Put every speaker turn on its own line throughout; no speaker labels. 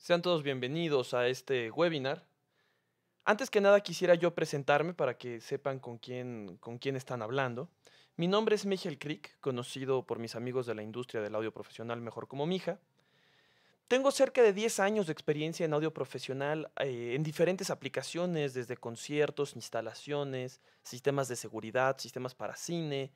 Sean todos bienvenidos a este webinar. Antes que nada quisiera yo presentarme para que sepan con quién, con quién están hablando. Mi nombre es Michael Crick, conocido por mis amigos de la industria del audio profesional mejor como Mija. Tengo cerca de 10 años de experiencia en audio profesional eh, en diferentes aplicaciones, desde conciertos, instalaciones, sistemas de seguridad, sistemas para cine.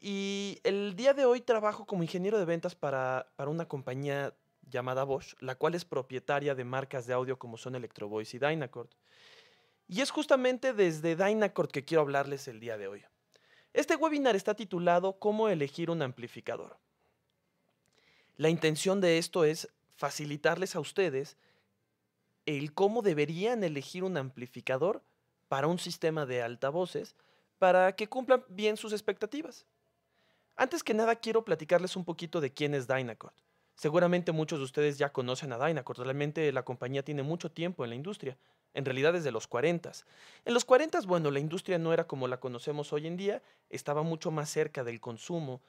Y el día de hoy trabajo como ingeniero de ventas para, para una compañía llamada Bosch, la cual es propietaria de marcas de audio como son Electrovoice y Dynacord. Y es justamente desde Dynacord que quiero hablarles el día de hoy. Este webinar está titulado Cómo elegir un amplificador. La intención de esto es facilitarles a ustedes el cómo deberían elegir un amplificador para un sistema de altavoces para que cumplan bien sus expectativas. Antes que nada quiero platicarles un poquito de quién es Dynacord. Seguramente muchos de ustedes ya conocen a Dynacor. realmente la compañía tiene mucho tiempo en la industria, en realidad desde los 40. En los 40, bueno, la industria no era como la conocemos hoy en día, estaba mucho más cerca del consumo,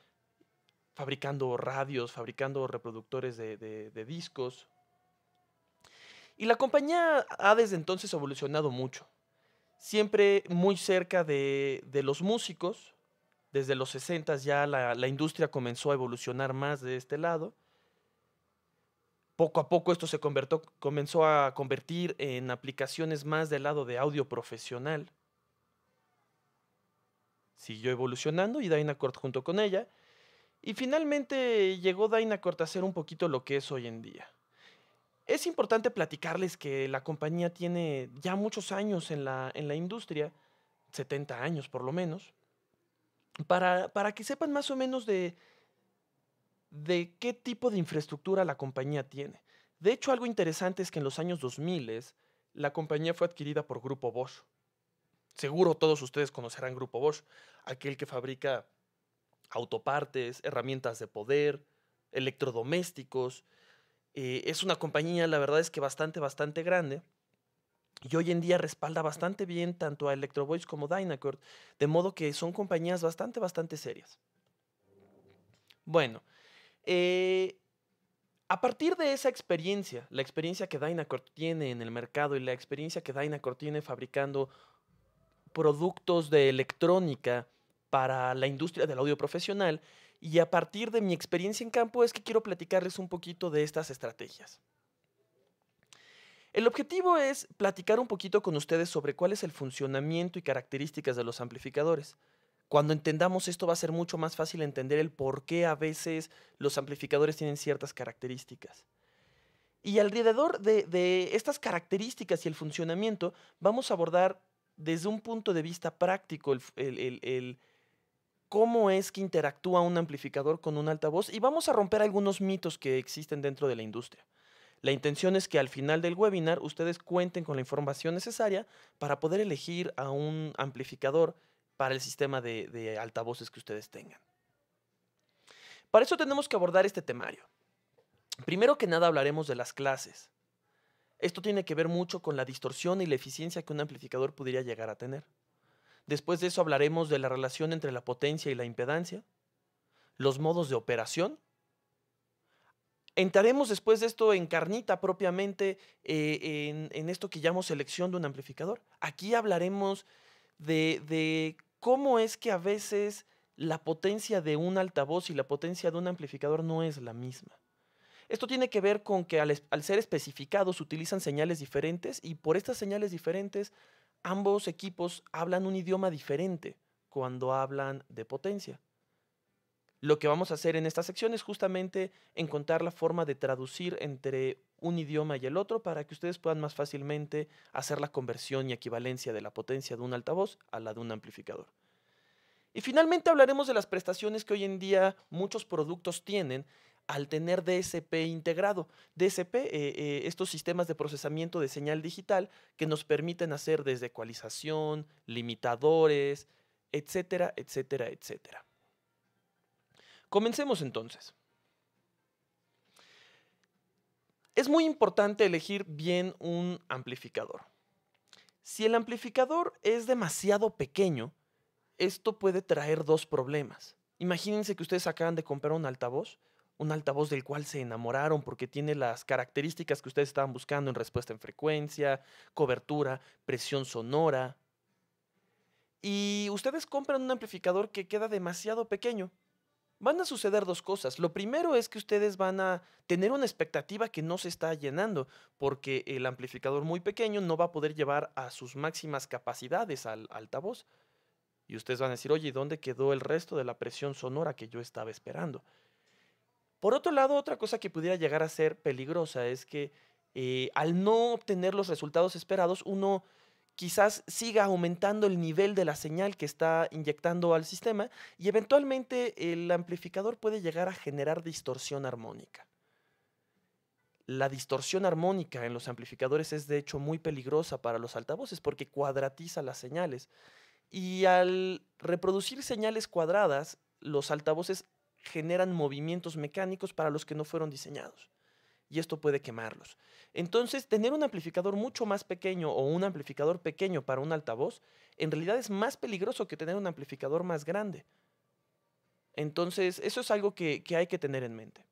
fabricando radios, fabricando reproductores de, discos. Y la compañía ha desde entonces evolucionado mucho, siempre muy cerca de, los músicos, desde los 60 ya la, industria comenzó a evolucionar más de este lado. Poco a poco esto se comenzó a convertir en aplicaciones más del lado de audio profesional. Siguió evolucionando y Dynacord junto con ella. Y finalmente llegó Dynacord a ser un poquito lo que es hoy en día. Es importante platicarles que la compañía tiene ya muchos años en la, en la industria, 70 años por lo menos, para que sepan más o menos de, de qué tipo de infraestructura la compañía tiene. De hecho, algo interesante es que en los años 2000 la compañía fue adquirida por Grupo Bosch. Seguro todos ustedes conocerán Grupo Bosch, aquel que fabrica autopartes, herramientas de poder, electrodomésticos. Eh, es una compañía, la verdad es que bastante, bastante grande. Y hoy en día respalda bastante bien tanto a Electrovoice como Dynacord, de modo que son compañías bastante, bastante serias. Bueno, eh, a partir de esa experiencia, la experiencia que Dynacore tiene en el mercado y la experiencia que Dynacore tiene fabricando productos de electrónica para la industria del audio profesional, y a partir de mi experiencia en campo es que quiero platicarles un poquito de estas estrategias. El objetivo es platicar un poquito con ustedes sobre cuál es el funcionamiento y características de los amplificadores. Cuando entendamos esto va a ser mucho más fácil entender el por qué a veces los amplificadores tienen ciertas características. Y alrededor de, estas características y el funcionamiento vamos a abordar desde un punto de vista práctico cómo es que interactúa un amplificador con un altavoz y vamos a romper algunos mitos que existen dentro de la industria. La intención es que al final del webinar ustedes cuenten con la información necesaria para poder elegir a un amplificador para el sistema de, altavoces que ustedes tengan. Para eso tenemos que abordar este temario. Primero que nada hablaremos de las clases. Esto tiene que ver mucho con la distorsión y la eficiencia que un amplificador podría llegar a tener. Después de eso hablaremos de la relación entre la potencia y la impedancia, los modos de operación. Entraremos después de esto en carnita propiamente eh, en, esto que llamo selección de un amplificador. Aquí hablaremos de ¿Cómo es que a veces la potencia de un altavoz y la potencia de un amplificador no es la misma? Esto tiene que ver con que al, ser especificados utilizan señales diferentes y por estas señales diferentes ambos equipos hablan un idioma diferente cuando hablan de potencia lo que vamos a hacer en esta sección es justamente encontrar la forma de traducir entre un idioma y el otro para que ustedes puedan más fácilmente hacer la conversión y equivalencia de la potencia de un altavoz a la de un amplificador. Y finalmente hablaremos de las prestaciones que hoy en día muchos productos tienen al tener DSP integrado. DSP, eh, eh, estos sistemas de procesamiento de señal digital que nos permiten hacer desde ecualización, limitadores, etcétera, etcétera, etcétera. Comencemos entonces. Es muy importante elegir bien un amplificador. Si el amplificador es demasiado pequeño, esto puede traer dos problemas. Imagínense que ustedes acaban de comprar un altavoz, un altavoz del cual se enamoraron porque tiene las características que ustedes estaban buscando en respuesta en frecuencia, cobertura, presión sonora. Y ustedes compran un amplificador que queda demasiado pequeño van a suceder dos cosas. Lo primero es que ustedes van a tener una expectativa que no se está llenando, porque el amplificador muy pequeño no va a poder llevar a sus máximas capacidades al altavoz. Y ustedes van a decir, oye, ¿dónde quedó el resto de la presión sonora que yo estaba esperando? Por otro lado, otra cosa que pudiera llegar a ser peligrosa es que eh, al no obtener los resultados esperados, uno quizás siga aumentando el nivel de la señal que está inyectando al sistema y eventualmente el amplificador puede llegar a generar distorsión armónica. La distorsión armónica en los amplificadores es de hecho muy peligrosa para los altavoces porque cuadratiza las señales y al reproducir señales cuadradas, los altavoces generan movimientos mecánicos para los que no fueron diseñados y esto puede quemarlos. Entonces, tener un amplificador mucho más pequeño o un amplificador pequeño para un altavoz, en realidad es más peligroso que tener un amplificador más grande. Entonces, eso es algo que, hay que tener en mente.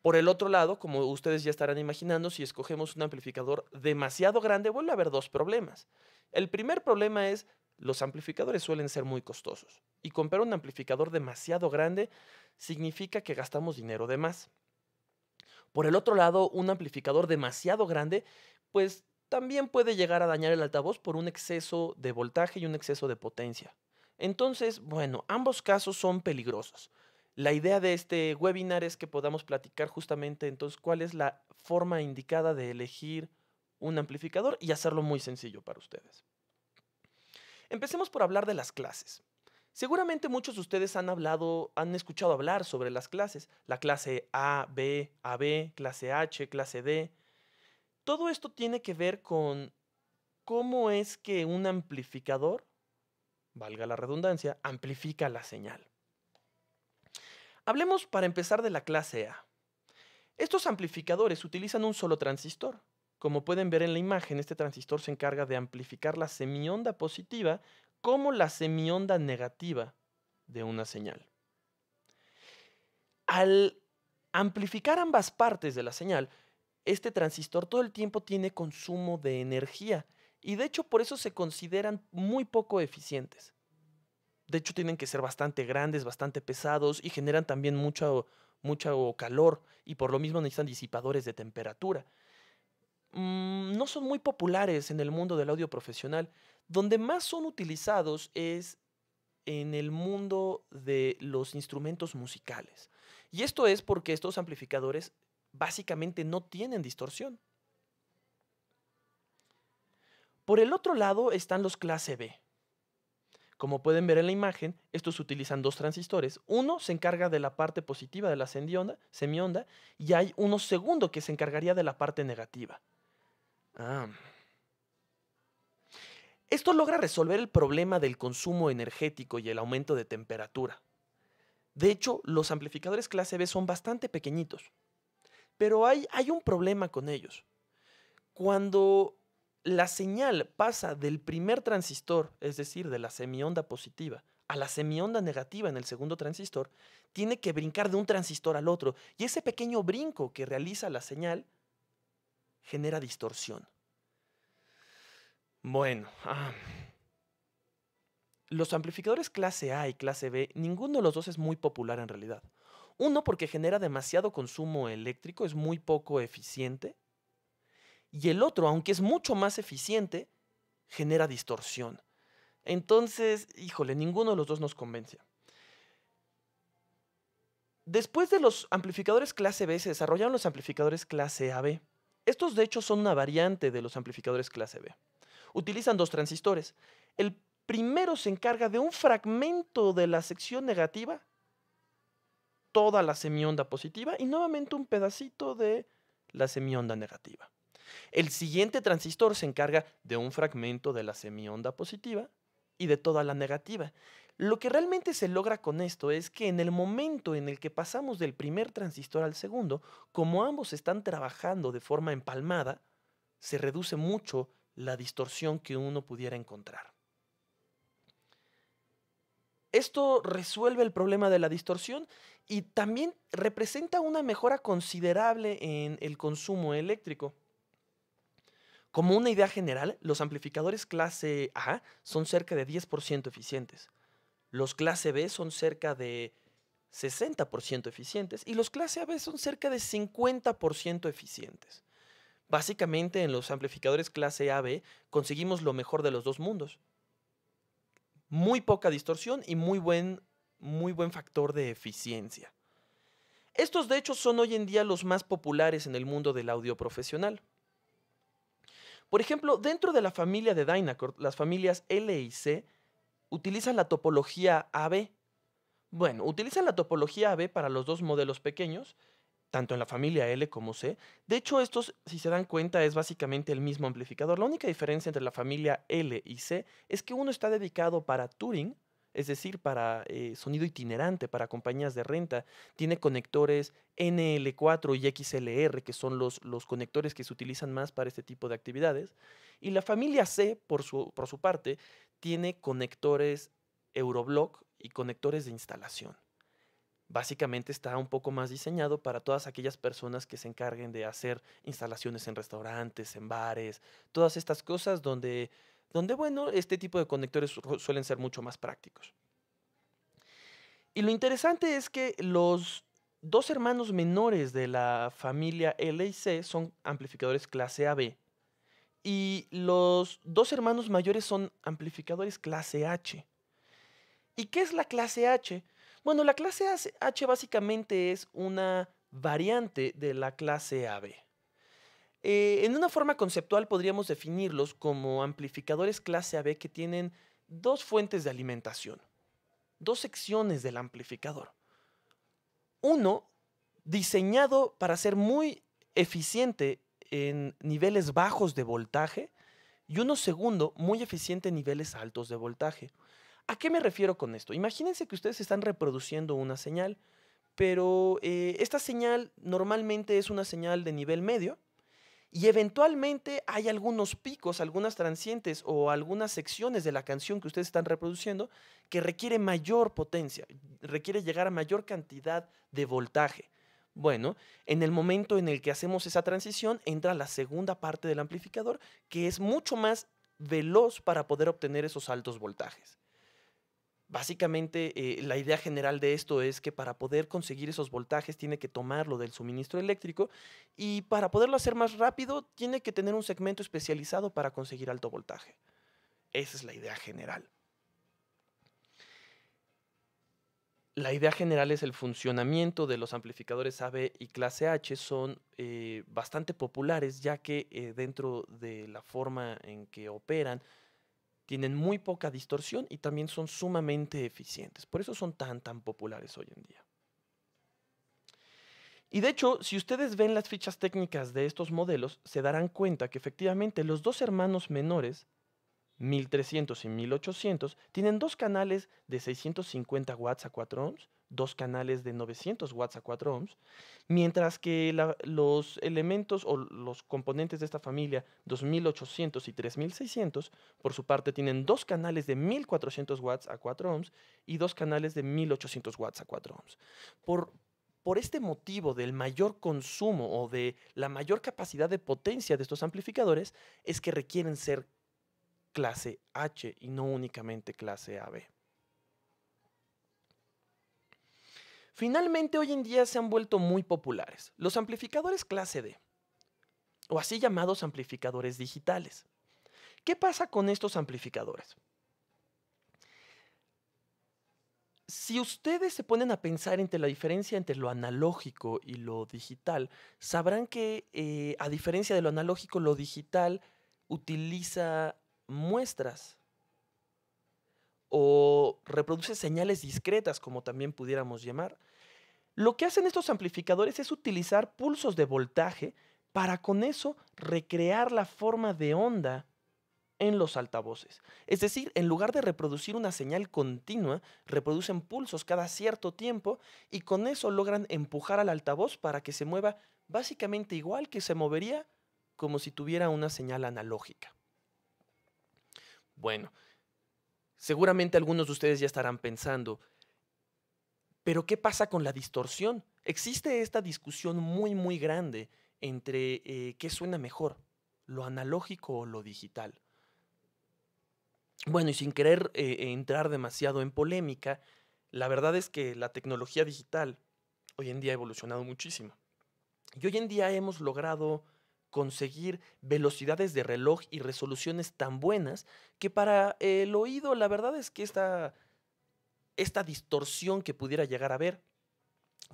Por el otro lado, como ustedes ya estarán imaginando, si escogemos un amplificador demasiado grande, vuelve a haber dos problemas. El primer problema es los amplificadores suelen ser muy costosos y comprar un amplificador demasiado grande significa que gastamos dinero de más. Por el otro lado, un amplificador demasiado grande, pues también puede llegar a dañar el altavoz por un exceso de voltaje y un exceso de potencia. Entonces, bueno, ambos casos son peligrosos. La idea de este webinar es que podamos platicar justamente entonces cuál es la forma indicada de elegir un amplificador y hacerlo muy sencillo para ustedes. Empecemos por hablar de las clases. Seguramente muchos de ustedes han hablado, han escuchado hablar sobre las clases, la clase A, B, AB, clase H, clase D. Todo esto tiene que ver con cómo es que un amplificador, valga la redundancia, amplifica la señal. Hablemos para empezar de la clase A. Estos amplificadores utilizan un solo transistor. Como pueden ver en la imagen, este transistor se encarga de amplificar la semionda positiva como la semionda negativa de una señal. Al amplificar ambas partes de la señal, este transistor todo el tiempo tiene consumo de energía y de hecho por eso se consideran muy poco eficientes. De hecho tienen que ser bastante grandes, bastante pesados y generan también mucho, calor y por lo mismo necesitan disipadores de temperatura. Mm, no son muy populares en el mundo del audio profesional. Donde más son utilizados es en el mundo de los instrumentos musicales. Y esto es porque estos amplificadores básicamente no tienen distorsión. Por el otro lado están los clase B. Como pueden ver en la imagen, estos utilizan dos transistores. Uno se encarga de la parte positiva de la semionda y hay uno segundo que se encargaría de la parte negativa. Ah. Esto logra resolver el problema del consumo energético y el aumento de temperatura. De hecho, los amplificadores clase B son bastante pequeñitos. Pero hay, un problema con ellos. Cuando la señal pasa del primer transistor, es decir, de la semionda positiva, a la semionda negativa en el segundo transistor, tiene que brincar de un transistor al otro. Y ese pequeño brinco que realiza la señal genera distorsión. Bueno, ah. los amplificadores clase A y clase B, ninguno de los dos es muy popular en realidad. Uno porque genera demasiado consumo eléctrico, es muy poco eficiente. Y el otro, aunque es mucho más eficiente, genera distorsión. Entonces, híjole, ninguno de los dos nos convence. Después de los amplificadores clase B se desarrollaron los amplificadores clase AB. Estos de hecho son una variante de los amplificadores clase B utilizan dos transistores. El primero se encarga de un fragmento de la sección negativa, toda la semionda positiva y nuevamente un pedacito de la semionda negativa. El siguiente transistor se encarga de un fragmento de la semionda positiva y de toda la negativa. Lo que realmente se logra con esto es que en el momento en el que pasamos del primer transistor al segundo, como ambos están trabajando de forma empalmada, se reduce mucho la distorsión que uno pudiera encontrar. Esto resuelve el problema de la distorsión y también representa una mejora considerable en el consumo eléctrico. Como una idea general, los amplificadores clase A son cerca de 10% eficientes, los clase B son cerca de 60% eficientes y los clase AB son cerca de 50% eficientes. Básicamente en los amplificadores clase AB conseguimos lo mejor de los dos mundos. Muy poca distorsión y muy buen, muy buen factor de eficiencia. Estos de hecho son hoy en día los más populares en el mundo del audio profesional. Por ejemplo, dentro de la familia de Dynacord, las familias L y C utilizan la topología AB. Bueno, utilizan la topología AB para los dos modelos pequeños, tanto en la familia L como C. De hecho, estos, si se dan cuenta, es básicamente el mismo amplificador. La única diferencia entre la familia L y C es que uno está dedicado para Turing, es decir, para eh, sonido itinerante, para compañías de renta. Tiene conectores NL4 y XLR, que son los, conectores que se utilizan más para este tipo de actividades. Y la familia C, por su parte, tiene conectores Euroblock y conectores de instalación básicamente está un poco más diseñado para todas aquellas personas que se encarguen de hacer instalaciones en restaurantes, en bares, todas estas cosas donde, donde bueno, este tipo de conectores suelen ser mucho más prácticos. Y lo interesante es que los dos hermanos menores de la familia L y C son amplificadores clase AB y los dos hermanos mayores son amplificadores clase H. ¿Y qué es la clase H? Bueno, la clase H básicamente es una variante de la clase AB. Eh, en una forma conceptual podríamos definirlos como amplificadores clase AB que tienen dos fuentes de alimentación, dos secciones del amplificador. Uno, diseñado para ser muy eficiente en niveles bajos de voltaje y uno segundo, muy eficiente en niveles altos de voltaje. ¿A qué me refiero con esto? Imagínense que ustedes están reproduciendo una señal, pero eh, esta señal normalmente es una señal de nivel medio y eventualmente hay algunos picos, algunas transientes o algunas secciones de la canción que ustedes están reproduciendo que requiere mayor potencia, requiere llegar a mayor cantidad de voltaje. Bueno, en el momento en el que hacemos esa transición entra la segunda parte del amplificador que es mucho más veloz para poder obtener esos altos voltajes. Básicamente, eh, la idea general de esto es que para poder conseguir esos voltajes tiene que tomarlo del suministro eléctrico y para poderlo hacer más rápido tiene que tener un segmento especializado para conseguir alto voltaje. Esa es la idea general. La idea general es el funcionamiento de los amplificadores AB y clase H son eh, bastante populares ya que eh, dentro de la forma en que operan tienen muy poca distorsión y también son sumamente eficientes. Por eso son tan, tan populares hoy en día. Y de hecho, si ustedes ven las fichas técnicas de estos modelos, se darán cuenta que efectivamente los dos hermanos menores, 1300 y 1800, tienen dos canales de 650 watts a 4 ohms dos canales de 900 watts a 4 ohms, mientras que los elementos o los componentes de esta familia 2800 y 3600, por su parte, tienen dos canales de 1400 watts a 4 ohms y dos canales de 1800 watts a 4 ohms. Por, por este motivo del mayor consumo o de la mayor capacidad de potencia de estos amplificadores, es que requieren ser clase H y no únicamente clase AB. Finalmente, hoy en día se han vuelto muy populares los amplificadores clase D, o así llamados amplificadores digitales. ¿Qué pasa con estos amplificadores? Si ustedes se ponen a pensar entre la diferencia entre lo analógico y lo digital, sabrán que eh, a diferencia de lo analógico, lo digital utiliza muestras o reproduce señales discretas, como también pudiéramos llamar. Lo que hacen estos amplificadores es utilizar pulsos de voltaje para con eso recrear la forma de onda en los altavoces. Es decir, en lugar de reproducir una señal continua, reproducen pulsos cada cierto tiempo y con eso logran empujar al altavoz para que se mueva básicamente igual que se movería como si tuviera una señal analógica. Bueno, Seguramente algunos de ustedes ya estarán pensando, pero ¿qué pasa con la distorsión? Existe esta discusión muy, muy grande entre eh, qué suena mejor, lo analógico o lo digital. Bueno, y sin querer eh, e entrar demasiado en polémica, la verdad es que la tecnología digital hoy en día ha evolucionado muchísimo. Y hoy en día hemos logrado conseguir velocidades de reloj y resoluciones tan buenas que para el oído la verdad es que esta, esta distorsión que pudiera llegar a ver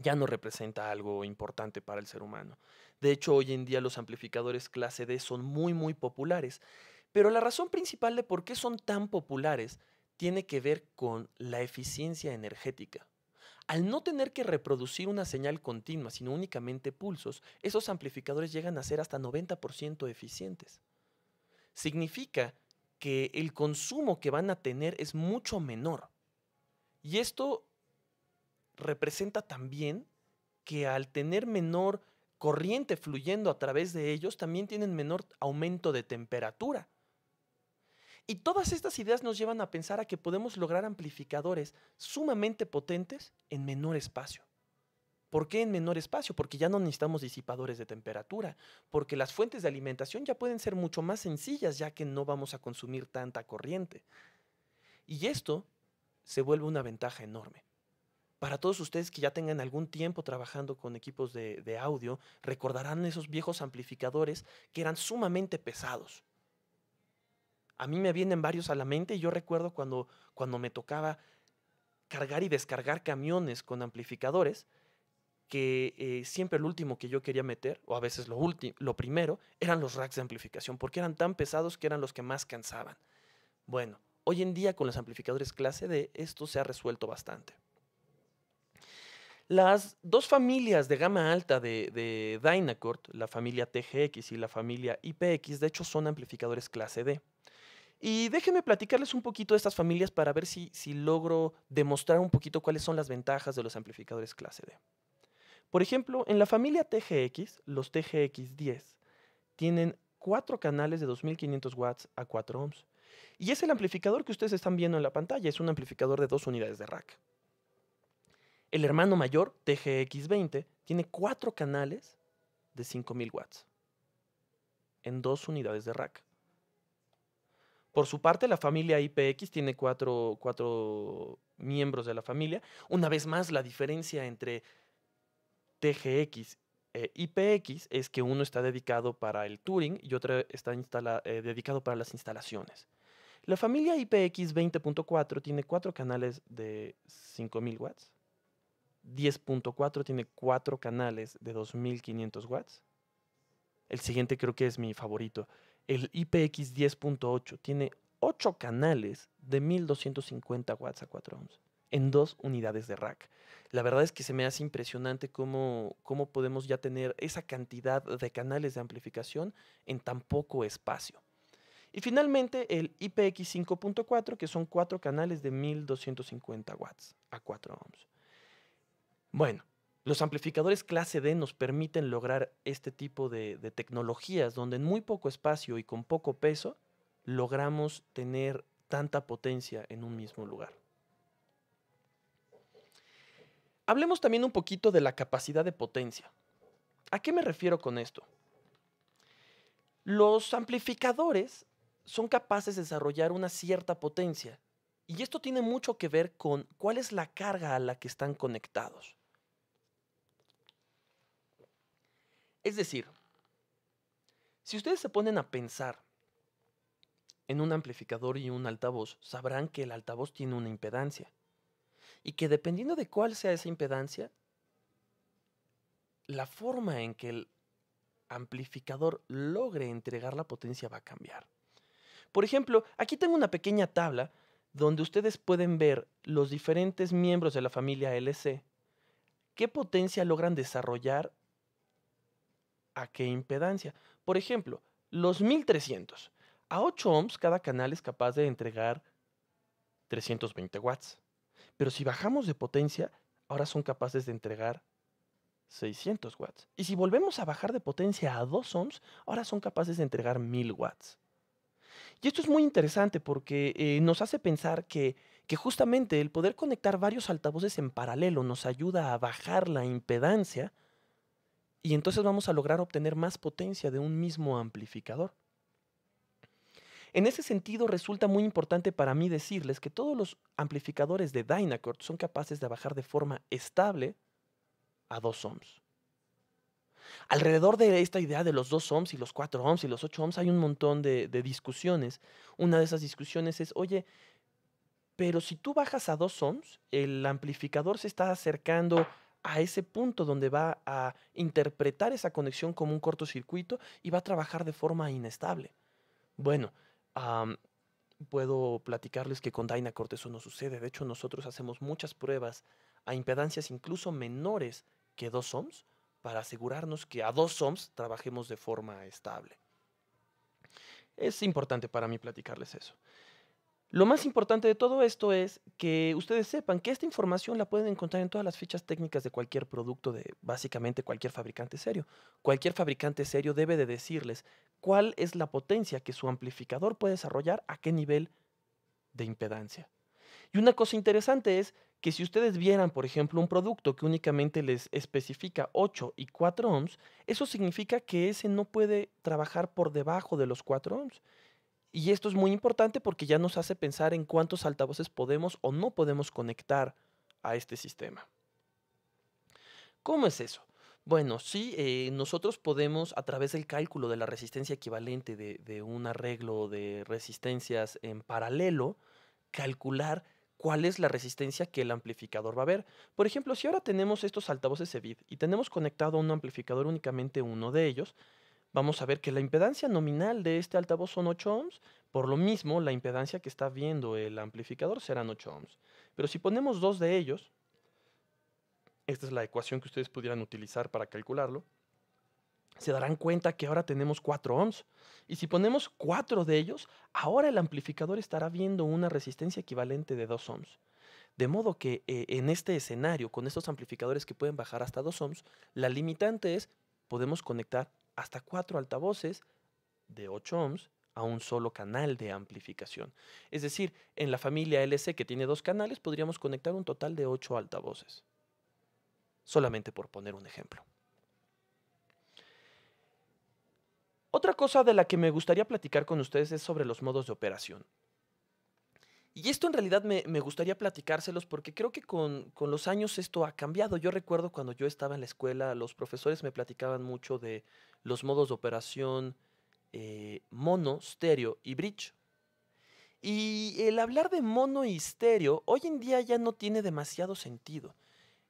ya no representa algo importante para el ser humano. De hecho, hoy en día los amplificadores clase D son muy, muy populares. Pero la razón principal de por qué son tan populares tiene que ver con la eficiencia energética. Al no tener que reproducir una señal continua, sino únicamente pulsos, esos amplificadores llegan a ser hasta 90% eficientes. Significa que el consumo que van a tener es mucho menor. Y esto representa también que al tener menor corriente fluyendo a través de ellos, también tienen menor aumento de temperatura. Y todas estas ideas nos llevan a pensar a que podemos lograr amplificadores sumamente potentes en menor espacio. ¿Por qué en menor espacio? Porque ya no necesitamos disipadores de temperatura, porque las fuentes de alimentación ya pueden ser mucho más sencillas ya que no vamos a consumir tanta corriente. Y esto se vuelve una ventaja enorme. Para todos ustedes que ya tengan algún tiempo trabajando con equipos de, de audio, recordarán esos viejos amplificadores que eran sumamente pesados a mí me vienen varios a la mente y yo recuerdo cuando, cuando me tocaba cargar y descargar camiones con amplificadores, que eh, siempre el último que yo quería meter, o a veces lo, lo primero, eran los racks de amplificación, porque eran tan pesados que eran los que más cansaban. Bueno, hoy en día con los amplificadores clase D esto se ha resuelto bastante. Las dos familias de gama alta de, de Dynacord, la familia TGX y la familia IPX, de hecho son amplificadores clase D. Y déjenme platicarles un poquito de estas familias para ver si, si logro demostrar un poquito cuáles son las ventajas de los amplificadores clase D. Por ejemplo, en la familia TGX, los TGX10 tienen cuatro canales de 2500 watts a 4 ohms. Y es el amplificador que ustedes están viendo en la pantalla, es un amplificador de dos unidades de rack. El hermano mayor, TGX20, tiene cuatro canales de 5000 watts en dos unidades de rack. Por su parte, la familia IPX tiene cuatro, miembros de la familia. Una vez más, la diferencia entre TGX e IPX es que uno está dedicado para el Turing y otro está eh, dedicado para las instalaciones. La familia IPX 20.4 tiene cuatro canales de 5000 watts. 10.4 tiene cuatro canales de 2500 watts. El siguiente creo que es mi favorito el IPX 10.8 tiene 8 canales de 1250 watts a 4 ohms en dos unidades de rack. La verdad es que se me hace impresionante cómo, cómo podemos ya tener esa cantidad de canales de amplificación en tan poco espacio. Y finalmente el IPX 5.4, que son 4 canales de 1250 watts a 4 ohms. Bueno, los amplificadores clase D nos permiten lograr este tipo de, tecnologías donde en muy poco espacio y con poco peso logramos tener tanta potencia en un mismo lugar. Hablemos también un poquito de la capacidad de potencia. ¿A qué me refiero con esto? Los amplificadores son capaces de desarrollar una cierta potencia y esto tiene mucho que ver con cuál es la carga a la que están conectados. Es decir, si ustedes se ponen a pensar en un amplificador y un altavoz, sabrán que el altavoz tiene una impedancia. Y que dependiendo de cuál sea esa impedancia, la forma en que el amplificador logre entregar la potencia va a cambiar. Por ejemplo, aquí tengo una pequeña tabla donde ustedes pueden ver los diferentes miembros de la familia LC, qué potencia logran desarrollar a qué impedancia. Por ejemplo, los 1300. A 8 ohms cada canal es capaz de entregar 320 watts. Pero si bajamos de potencia, ahora son capaces de entregar 600 watts. Y si volvemos a bajar de potencia a 2 ohms, ahora son capaces de entregar 1000 watts. Y esto es muy interesante porque eh, nos hace pensar que, que justamente el poder conectar varios altavoces en paralelo nos ayuda a bajar la impedancia y entonces vamos a lograr obtener más potencia de un mismo amplificador. En ese sentido, resulta muy importante para mí decirles que todos los amplificadores de Dynacord son capaces de bajar de forma estable a 2 ohms. Alrededor de esta idea de los 2 ohms y los 4 ohms y los 8 ohms hay un montón de, discusiones. Una de esas discusiones es, oye, pero si tú bajas a 2 ohms, el amplificador se está acercando a ese punto donde va a interpretar esa conexión como un cortocircuito y va a trabajar de forma inestable. Bueno, puedo platicarles que con DynaCorte eso no sucede. De hecho, nosotros hacemos muchas pruebas a impedancias incluso menores que 2 ohms para asegurarnos que a 2 ohms trabajemos de forma estable. Es importante para mí platicarles eso. Lo más importante de todo esto es que ustedes sepan que esta información la pueden encontrar en todas las fichas técnicas de cualquier producto de básicamente cualquier fabricante serio. Cualquier fabricante serio debe de decirles cuál es la potencia que su amplificador puede desarrollar a qué nivel de impedancia. Y una cosa interesante es que si ustedes vieran, por ejemplo, un producto que únicamente les especifica 8 y 4 ohms, eso significa que ese no puede trabajar por debajo de los 4 ohms. Y esto es muy importante porque ya nos hace pensar en cuántos altavoces podemos o no podemos conectar a este sistema. ¿Cómo es eso? Bueno, si eh, nosotros podemos, a través del cálculo de la resistencia equivalente de, de un arreglo de resistencias en paralelo, calcular cuál es la resistencia que el amplificador va a ver. Por ejemplo, si ahora tenemos estos altavoces EVID y tenemos conectado a un amplificador únicamente uno de ellos, vamos a ver que la impedancia nominal de este altavoz son 8 ohms, por lo mismo la impedancia que está viendo el amplificador serán 8 ohms. Pero si ponemos dos de ellos, esta es la ecuación que ustedes pudieran utilizar para calcularlo, se darán cuenta que ahora tenemos 4 ohms. Y si ponemos cuatro de ellos, ahora el amplificador estará viendo una resistencia equivalente de 2 ohms. De modo que eh, en este escenario, con estos amplificadores que pueden bajar hasta 2 ohms, la limitante es podemos conectar hasta cuatro altavoces de 8 ohms a un solo canal de amplificación. Es decir, en la familia LC que tiene dos canales podríamos conectar un total de 8 altavoces. Solamente por poner un ejemplo. Otra cosa de la que me gustaría platicar con ustedes es sobre los modos de operación. Y esto en realidad me, gustaría platicárselos porque creo que con, los años esto ha cambiado. Yo recuerdo cuando yo estaba en la escuela, los profesores me platicaban mucho de los modos de operación eh, mono, stereo y bridge. Y el hablar de mono y estéreo hoy en día ya no tiene demasiado sentido.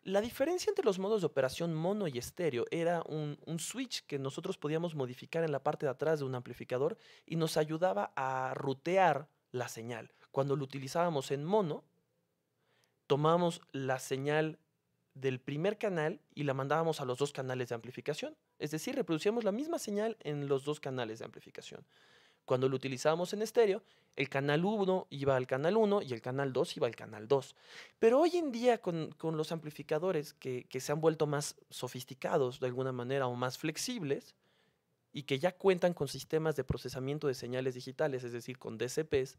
La diferencia entre los modos de operación mono y estéreo era un, un, switch que nosotros podíamos modificar en la parte de atrás de un amplificador y nos ayudaba a rutear la señal. Cuando lo utilizábamos en mono, tomábamos la señal del primer canal y la mandábamos a los dos canales de amplificación. Es decir, reproducíamos la misma señal en los dos canales de amplificación. Cuando lo utilizábamos en estéreo, el canal 1 iba al canal 1 y el canal 2 iba al canal 2. Pero hoy en día con, los amplificadores que, que, se han vuelto más sofisticados de alguna manera o más flexibles y que ya cuentan con sistemas de procesamiento de señales digitales, es decir, con DCPs,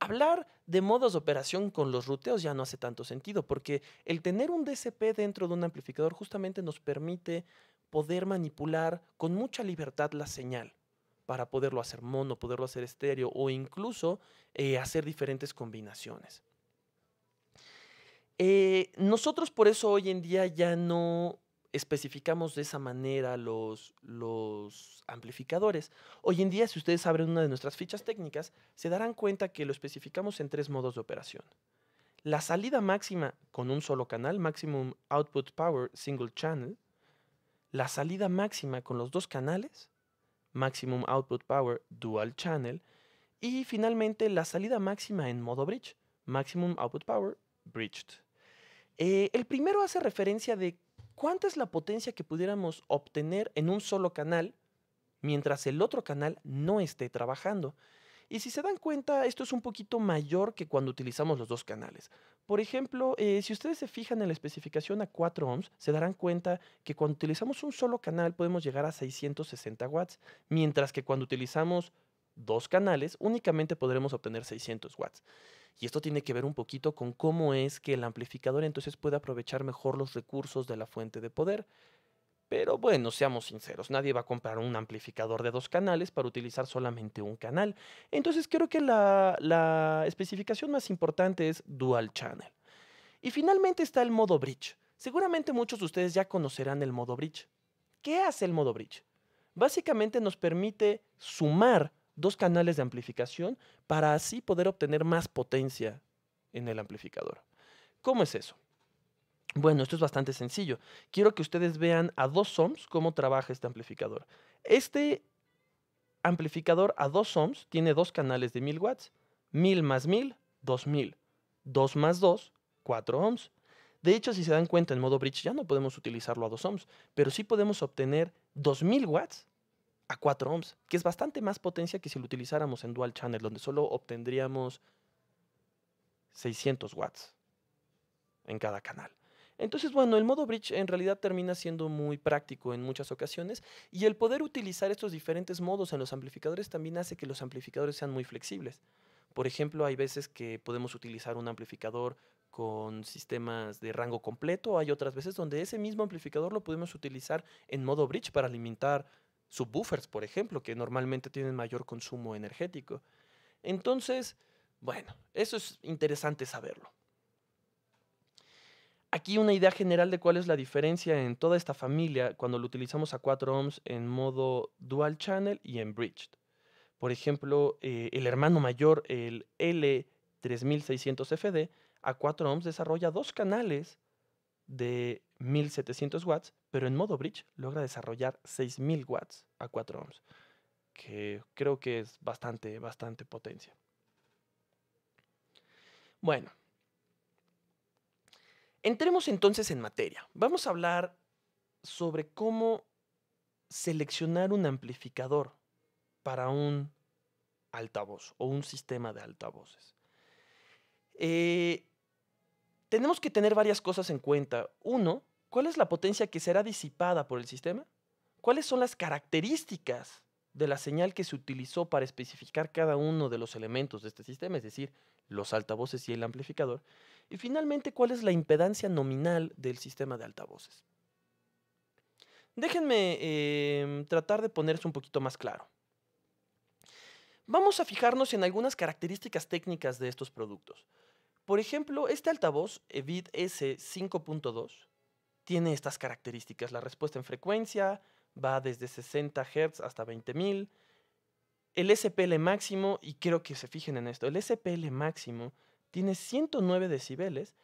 hablar de modos de operación con los ruteos ya no hace tanto sentido porque el tener un DCP dentro de un amplificador justamente nos permite poder manipular con mucha libertad la señal para poderlo hacer mono, poderlo hacer estéreo o incluso eh, hacer diferentes combinaciones. Eh, nosotros por eso hoy en día ya no especificamos de esa manera los, los amplificadores. Hoy en día, si ustedes abren una de nuestras fichas técnicas, se darán cuenta que lo especificamos en tres modos de operación. La salida máxima con un solo canal, Maximum Output Power Single Channel, la salida máxima con los dos canales, Maximum Output Power Dual Channel, y finalmente la salida máxima en modo bridge, Maximum Output Power Bridged. Eh, el primero hace referencia de cuánta es la potencia que pudiéramos obtener en un solo canal mientras el otro canal no esté trabajando. Y si se dan cuenta, esto es un poquito mayor que cuando utilizamos los dos canales. Por ejemplo, eh, si ustedes se fijan en la especificación a 4 ohms, se darán cuenta que cuando utilizamos un solo canal podemos llegar a 660 watts, mientras que cuando utilizamos dos canales únicamente podremos obtener 600 watts. Y esto tiene que ver un poquito con cómo es que el amplificador entonces puede aprovechar mejor los recursos de la fuente de poder. Pero bueno, seamos sinceros, nadie va a comprar un amplificador de dos canales para utilizar solamente un canal. Entonces creo que la, especificación más importante es Dual Channel. Y finalmente está el modo bridge. Seguramente muchos de ustedes ya conocerán el modo bridge. ¿Qué hace el modo bridge? Básicamente nos permite sumar dos canales de amplificación para así poder obtener más potencia en el amplificador. ¿Cómo es eso? Bueno, esto es bastante sencillo. Quiero que ustedes vean a 2 ohms cómo trabaja este amplificador. Este amplificador a 2 ohms tiene dos canales de 1000 watts. 1000 más 1000, 2000. 2 más 2, 4 ohms. De hecho, si se dan cuenta, en modo bridge ya no podemos utilizarlo a 2 ohms, pero sí podemos obtener 2000 watts a 4 ohms, que es bastante más potencia que si lo utilizáramos en dual channel, donde solo obtendríamos 600 watts en cada canal. Entonces, bueno, el modo bridge en realidad termina siendo muy práctico en muchas ocasiones y el poder utilizar estos diferentes modos en los amplificadores también hace que los amplificadores sean muy flexibles. Por ejemplo, hay veces que podemos utilizar un amplificador con sistemas de rango completo, hay otras veces donde ese mismo amplificador lo podemos utilizar en modo bridge para alimentar subwoofers, por ejemplo, que normalmente tienen mayor consumo energético. Entonces, bueno, eso es interesante saberlo aquí una idea general de cuál es la diferencia en toda esta familia cuando lo utilizamos a 4 ohms en modo dual channel y en bridged. Por ejemplo, eh, el hermano mayor, el L3600FD, a 4 ohms desarrolla dos canales de 1700 watts, pero en modo bridge logra desarrollar 6000 watts a 4 ohms, que creo que es bastante, bastante potencia. Bueno, Entremos entonces en materia. Vamos a hablar sobre cómo seleccionar un amplificador para un altavoz o un sistema de altavoces. Eh, tenemos que tener varias cosas en cuenta. Uno, ¿cuál es la potencia que será disipada por el sistema? ¿Cuáles son las características de la señal que se utilizó para especificar cada uno de los elementos de este sistema, es decir, los altavoces y el amplificador? Y finalmente, ¿cuál es la impedancia nominal del sistema de altavoces? Déjenme em, tratar de ponerse un poquito más claro. Vamos a fijarnos en algunas características técnicas de estos productos. Por ejemplo, este altavoz, EVID S5.2, tiene estas características. La respuesta en frecuencia va desde 60 Hz hasta 20.000. El SPL máximo, y creo que se fijen en esto, el SPL máximo tiene 109 decibeles,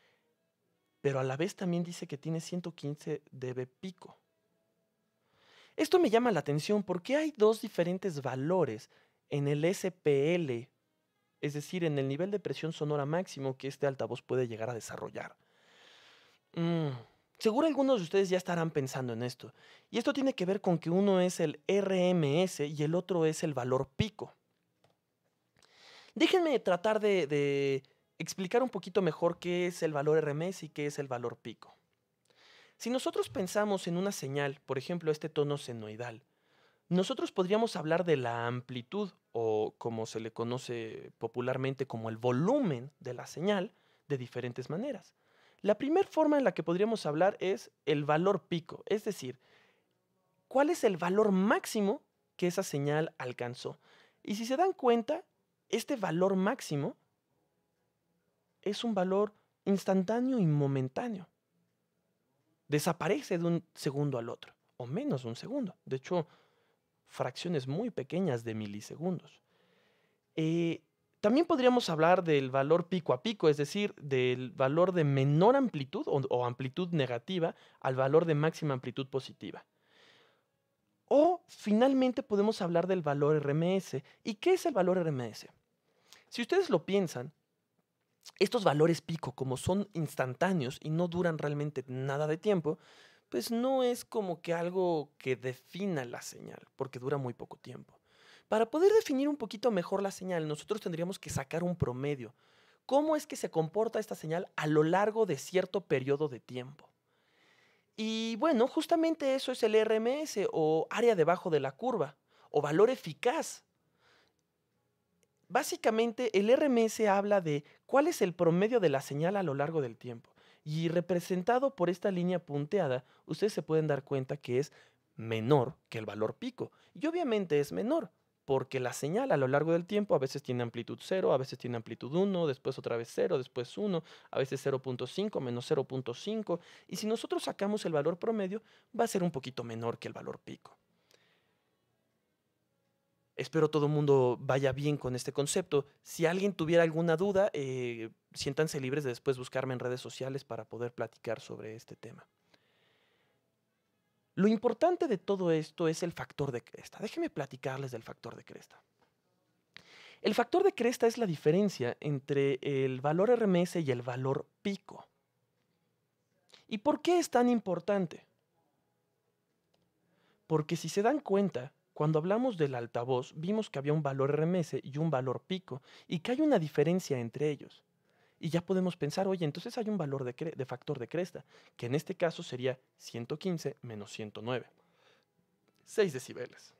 pero a la vez también dice que tiene 115 dB pico. Esto me llama la atención porque hay dos diferentes valores en el SPL, es decir, en el nivel de presión sonora máximo que este altavoz puede llegar a desarrollar. Mm, seguro algunos de ustedes ya estarán pensando en esto, y esto tiene que ver con que uno es el RMS y el otro es el valor pico. Déjenme tratar de explicar un poquito mejor qué es el valor RMS y qué es el valor pico. Si nosotros pensamos en una señal, por ejemplo este tono senoidal, nosotros podríamos hablar de la amplitud o como se le conoce popularmente como el volumen de la señal de diferentes maneras. La primera forma en la que podríamos hablar es el valor pico, es decir, cuál es el valor máximo que esa señal alcanzó. Y si se dan cuenta, este valor máximo es un valor instantáneo y momentáneo. Desaparece de un segundo al otro, o menos de un segundo. De hecho, fracciones muy pequeñas de milisegundos. Eh, también podríamos hablar del valor pico a pico, es decir, del valor de menor amplitud o amplitud negativa al valor de máxima amplitud positiva. O finalmente podemos hablar del valor RMS. ¿Y qué es el valor RMS? Si ustedes lo piensan, estos valores pico, como son instantáneos y no duran realmente nada de tiempo, pues no es como que algo que defina la señal, porque dura muy poco tiempo. Para poder definir un poquito mejor la señal, nosotros tendríamos que sacar un promedio. ¿Cómo es que se comporta esta señal a lo largo de cierto periodo de tiempo? Y bueno, justamente eso es el RMS o área debajo de la curva o valor eficaz Básicamente, el RMS habla de cuál es el promedio de la señal a lo largo del tiempo. Y representado por esta línea punteada, ustedes se pueden dar cuenta que es menor que el valor pico. Y obviamente es menor, porque la señal a lo largo del tiempo a veces tiene amplitud 0, a veces tiene amplitud 1, después otra vez 0, después 1, a veces 0.5, menos 0.5, y si nosotros sacamos el valor promedio, va a ser un poquito menor que el valor pico. Espero todo el mundo vaya bien con este concepto. Si alguien tuviera alguna duda, eh, siéntanse libres de después buscarme en redes sociales para poder platicar sobre este tema. Lo importante de todo esto es el factor de cresta. Déjenme platicarles del factor de cresta. El factor de cresta es la diferencia entre el valor RMS y el valor pico. ¿Y por qué es tan importante? Porque si se dan cuenta, cuando hablamos del altavoz, vimos que había un valor RMS y un valor pico, y que hay una diferencia entre ellos. Y ya podemos pensar, oye, entonces hay un valor de, de factor de cresta, que en este caso sería 115 menos 109. 6 decibeles.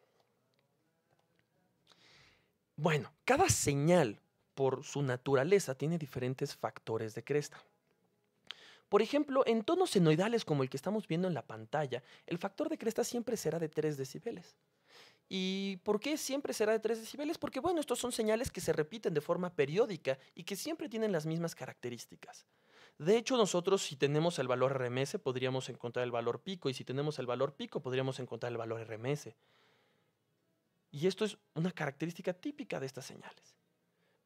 Bueno, cada señal, por su naturaleza, tiene diferentes factores de cresta. Por ejemplo, en tonos senoidales como el que estamos viendo en la pantalla, el factor de cresta siempre será de 3 decibeles. ¿Y por qué siempre será de 3 decibeles? Porque, bueno, estos son señales que se repiten de forma periódica y que siempre tienen las mismas características. De hecho, nosotros si tenemos el valor RMS podríamos encontrar el valor pico y si tenemos el valor pico podríamos encontrar el valor RMS. Y esto es una característica típica de estas señales.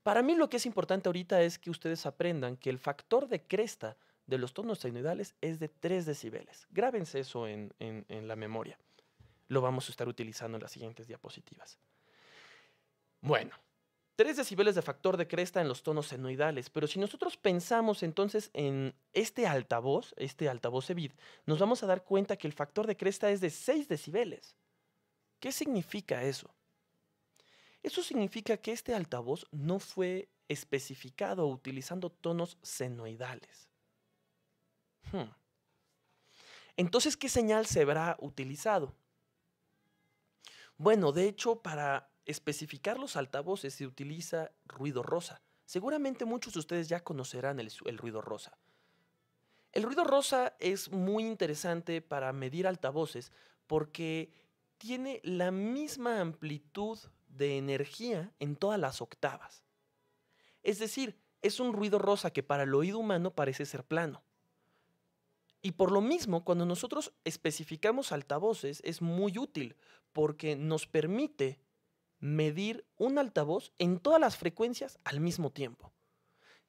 Para mí lo que es importante ahorita es que ustedes aprendan que el factor de cresta de los tonos sinusoidales es de 3 decibeles. Grábense eso en la memoria lo vamos a estar utilizando en las siguientes diapositivas. Bueno, 3 decibeles de factor de cresta en los tonos senoidales, pero si nosotros pensamos entonces en este altavoz, este altavoz EVID, nos vamos a dar cuenta que el factor de cresta es de 6 decibeles. ¿Qué significa eso? Eso significa que este altavoz no fue especificado utilizando tonos senoidales. Hmm. Entonces, ¿qué señal se habrá utilizado? Bueno, de hecho, para especificar los altavoces se utiliza ruido rosa. Seguramente muchos de ustedes ya conocerán el, ruido rosa. El ruido rosa es muy interesante para medir altavoces porque tiene la misma amplitud de energía en todas las octavas. Es decir, es un ruido rosa que para el oído humano parece ser plano. Y por lo mismo, cuando nosotros especificamos altavoces, es muy útil porque nos permite medir un altavoz en todas las frecuencias al mismo tiempo.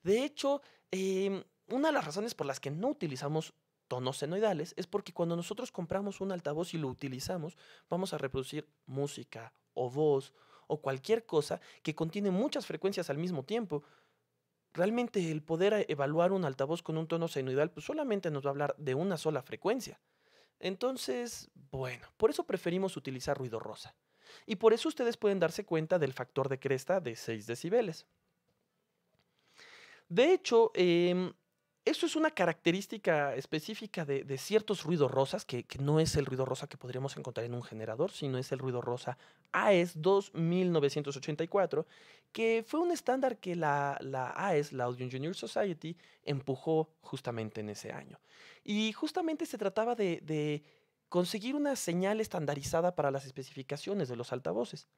De hecho, em, una de las razones por las que no utilizamos tonos senoidales es porque cuando nosotros compramos un altavoz y lo utilizamos, vamos a reproducir música o voz o cualquier cosa que contiene muchas frecuencias al mismo tiempo realmente el poder evaluar un altavoz con un tono senoidal pues solamente nos va a hablar de una sola frecuencia. Entonces, bueno, por eso preferimos utilizar ruido rosa. Y por eso ustedes pueden darse cuenta del factor de cresta de 6 decibeles. De hecho, em, eso es una característica específica de, ciertos ruidos rosas, que, no es el ruido rosa que podríamos encontrar en un generador, sino es el ruido rosa AES 2984, que fue un estándar que la, AES, la Audio Engineer Society, empujó justamente en ese año. Y justamente se trataba de conseguir una señal estandarizada para las especificaciones de los altavoces.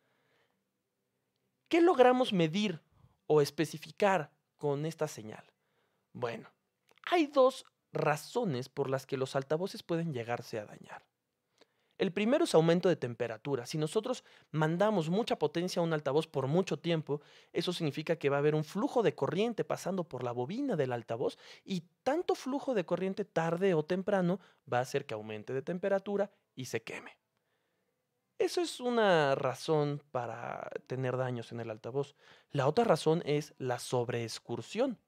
¿Qué logramos medir o especificar con esta señal? Bueno, hay dos razones por las que los altavoces pueden llegarse a dañar. El primero es aumento de temperatura. Si nosotros mandamos mucha potencia a un altavoz por mucho tiempo, eso significa que va a haber un flujo de corriente pasando por la bobina del altavoz y tanto flujo de corriente tarde o temprano va a hacer que aumente de temperatura y se queme. Eso es una razón para tener daños en el altavoz. La otra razón es la sobreexcursión.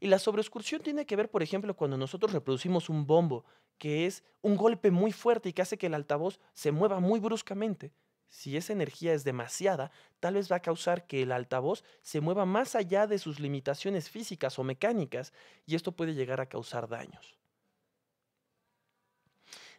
Y la sobreexcursión tiene que ver, por ejemplo, cuando nosotros reproducimos un bombo, que es un golpe muy fuerte y que hace que el altavoz se mueva muy bruscamente. Si esa energía es demasiada, tal vez va a causar que el altavoz se mueva más allá de sus limitaciones físicas o mecánicas y esto puede llegar a causar daños.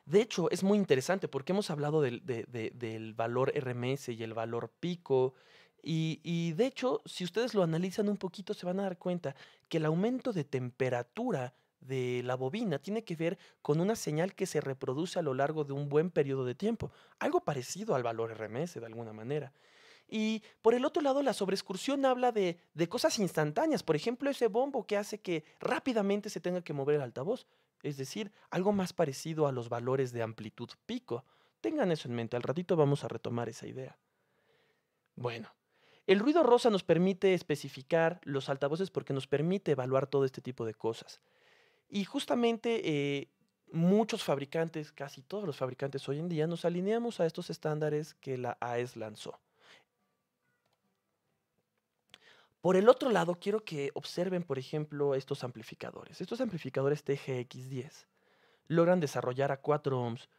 De hecho, es muy interesante porque hemos hablado del, del valor RMS y el valor pico y, de hecho, si ustedes lo analizan un poquito, se van a dar cuenta que el aumento de temperatura de la bobina tiene que ver con una señal que se reproduce a lo largo de un buen periodo de tiempo, algo parecido al valor RMS de alguna manera. Y por el otro lado, la sobreexcursión habla de, de cosas instantáneas, por ejemplo, ese bombo que hace que rápidamente se tenga que mover el altavoz, es decir, algo más parecido a los valores de amplitud pico. Tengan eso en mente, al ratito vamos a retomar esa idea. Bueno, el ruido rosa nos permite especificar los altavoces porque nos permite evaluar todo este tipo de cosas. Y justamente eh, muchos fabricantes, casi todos los fabricantes hoy en día, nos alineamos a estos estándares que la AES lanzó. Por el otro lado, quiero que observen, por ejemplo, estos amplificadores. Estos amplificadores TGX10 logran desarrollar a 4 ohms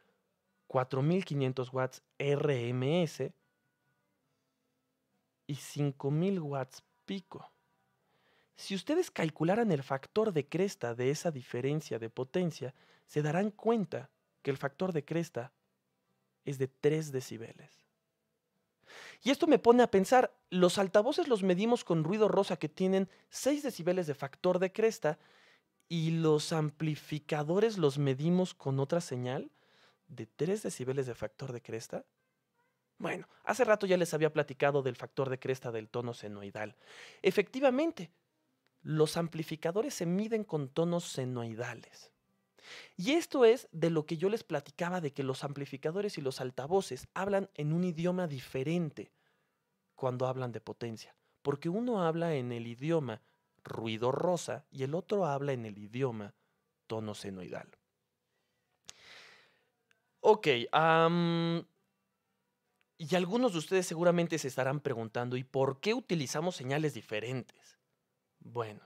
4500 watts RMS y 5000 watts pico. Si ustedes calcularan el factor de cresta de esa diferencia de potencia, se darán cuenta que el factor de cresta es de 3 decibeles. Y esto me pone a pensar, los altavoces los medimos con ruido rosa que tienen 6 decibeles de factor de cresta y los amplificadores los medimos con otra señal de 3 decibeles de factor de cresta. Bueno, hace rato ya les había platicado del factor de cresta del tono senoidal. Efectivamente, los amplificadores se miden con tonos senoidales. Y esto es de lo que yo les platicaba de que los amplificadores y los altavoces hablan en un idioma diferente cuando hablan de potencia, porque uno habla en el idioma ruido rosa y el otro habla en el idioma tono senoidal. Ok, y algunos de ustedes seguramente se estarán preguntando, ¿y por qué utilizamos señales diferentes? Bueno,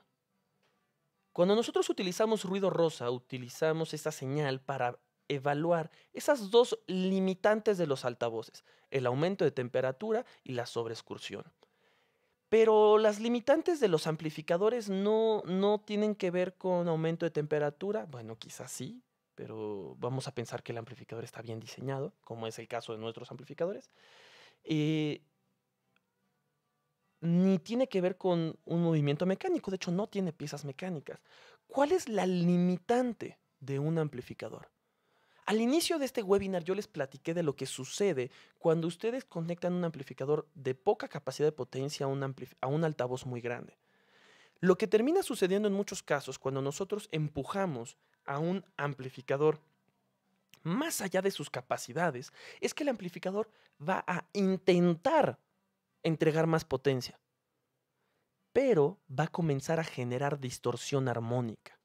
cuando nosotros utilizamos ruido rosa, utilizamos esta señal para evaluar esas dos limitantes de los altavoces, el aumento de temperatura y la sobreexcursión. Pero las limitantes de los amplificadores no tienen que ver con aumento de temperatura, bueno, quizás sí, pero vamos a pensar que el amplificador está bien diseñado, como es el caso de nuestros amplificadores. Eh, ni tiene que ver con un movimiento mecánico, de hecho no tiene piezas mecánicas. ¿Cuál es la limitante de un amplificador? Al inicio de este webinar yo les platiqué de lo que sucede cuando ustedes conectan un amplificador de poca capacidad de potencia a un altavoz muy grande. Lo que termina sucediendo en muchos casos cuando nosotros empujamos a un amplificador más allá de sus capacidades es que el amplificador va a intentar entregar más potencia, pero va a comenzar a generar distorsión armónica.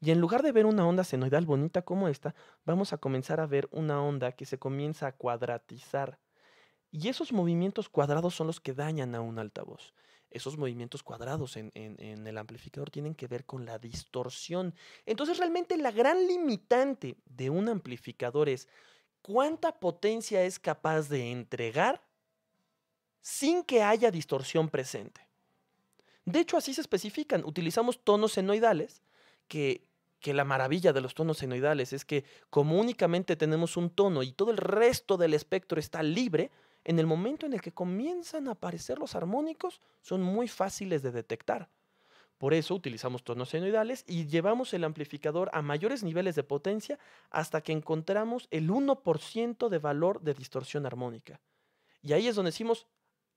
Y en lugar de ver una onda senoidal bonita como esta, vamos a comenzar a ver una onda que se comienza a cuadratizar. Y esos movimientos cuadrados son los que dañan a un altavoz esos movimientos cuadrados en, el amplificador tienen que ver con la distorsión. Entonces realmente la gran limitante de un amplificador es cuánta potencia es capaz de entregar sin que haya distorsión presente. De hecho, así se especifican. Utilizamos tonos senoidales que, que la maravilla de los tonos senoidales es que como únicamente tenemos un tono y todo el resto del espectro está libre, en el momento en el que comienzan a aparecer los armónicos, son muy fáciles de detectar. Por eso utilizamos tonos senoidales y llevamos el amplificador a mayores niveles de potencia hasta que encontramos el 1% de valor de distorsión armónica. Y ahí es donde decimos,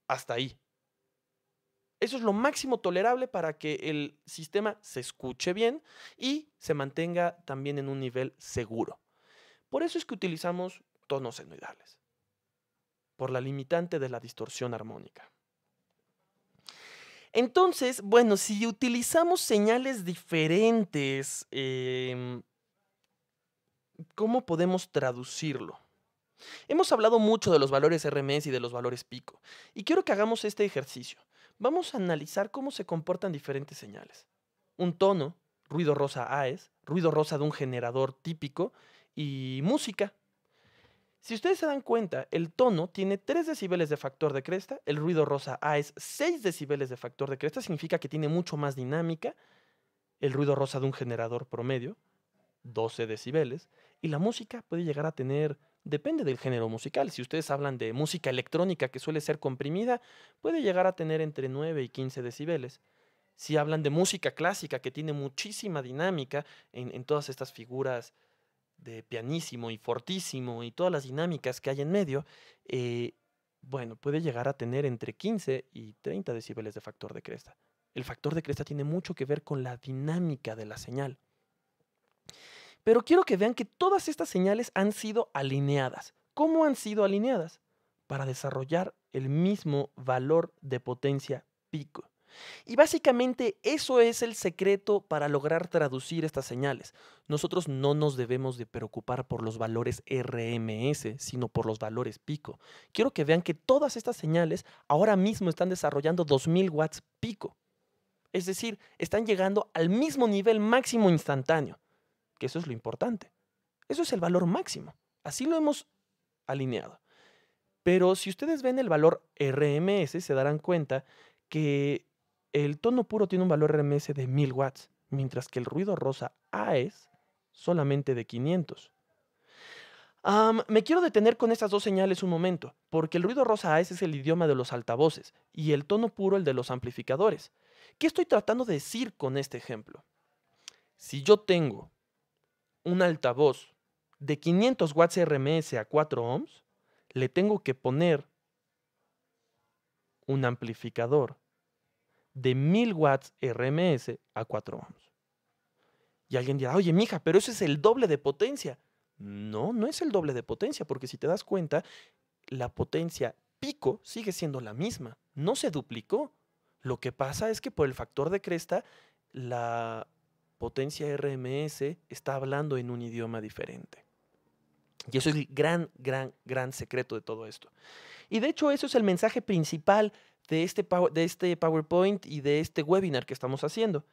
hasta ahí. Eso es lo máximo tolerable para que el sistema se escuche bien y se mantenga también en un nivel seguro. Por eso es que utilizamos tonos senoidales por la limitante de la distorsión armónica. Entonces, bueno, si utilizamos señales diferentes, em, ¿cómo podemos traducirlo? Hemos hablado mucho de los valores RMS y de los valores pico, y quiero que hagamos este ejercicio. Vamos a analizar cómo se comportan diferentes señales. Un tono, ruido rosa AES, ruido rosa de un generador típico y música, si ustedes se dan cuenta, el tono tiene 3 decibeles de factor de cresta, el ruido rosa A es 6 decibeles de factor de cresta, significa que tiene mucho más dinámica, el ruido rosa de un generador promedio, 12 decibeles, y la música puede llegar a tener, depende del género musical, si ustedes hablan de música electrónica que suele ser comprimida, puede llegar a tener entre 9 y 15 decibeles. Si hablan de música clásica que tiene muchísima dinámica en, en todas estas figuras de pianísimo y fortísimo y todas las dinámicas que hay en medio, eh, bueno, puede llegar a tener entre 15 y 30 decibeles de factor de cresta. El factor de cresta tiene mucho que ver con la dinámica de la señal. Pero quiero que vean que todas estas señales han sido alineadas. ¿Cómo han sido alineadas? Para desarrollar el mismo valor de potencia pico. Y básicamente eso es el secreto para lograr traducir estas señales. Nosotros no nos debemos de preocupar por los valores RMS, sino por los valores pico. Quiero que vean que todas estas señales ahora mismo están desarrollando 2000 watts pico. Es decir, están llegando al mismo nivel máximo instantáneo, que eso es lo importante. Eso es el valor máximo. Así lo hemos alineado. Pero si ustedes ven el valor RMS, se darán cuenta que el tono puro tiene un valor RMS de 1000 watts, mientras que el ruido rosa A es solamente de 500. me quiero detener con estas dos señales un momento, porque el ruido rosa A es el idioma de los altavoces y el tono puro el de los amplificadores. ¿Qué estoy tratando de decir con este ejemplo? Si yo tengo un altavoz de 500 watts RMS a 4 ohms, le tengo que poner un amplificador de 1000 watts RMS a 4 ohms. Y alguien dirá, oye, mija, pero eso es el doble de potencia. No, no es el doble de potencia, porque si te das cuenta, la potencia pico sigue siendo la misma, no se duplicó. Lo que pasa es que por el factor de cresta, la potencia RMS está hablando en un idioma diferente. Y eso es el gran, gran, gran secreto de todo esto. Y de hecho eso es el mensaje principal de este, de este PowerPoint y de este webinar que estamos haciendo.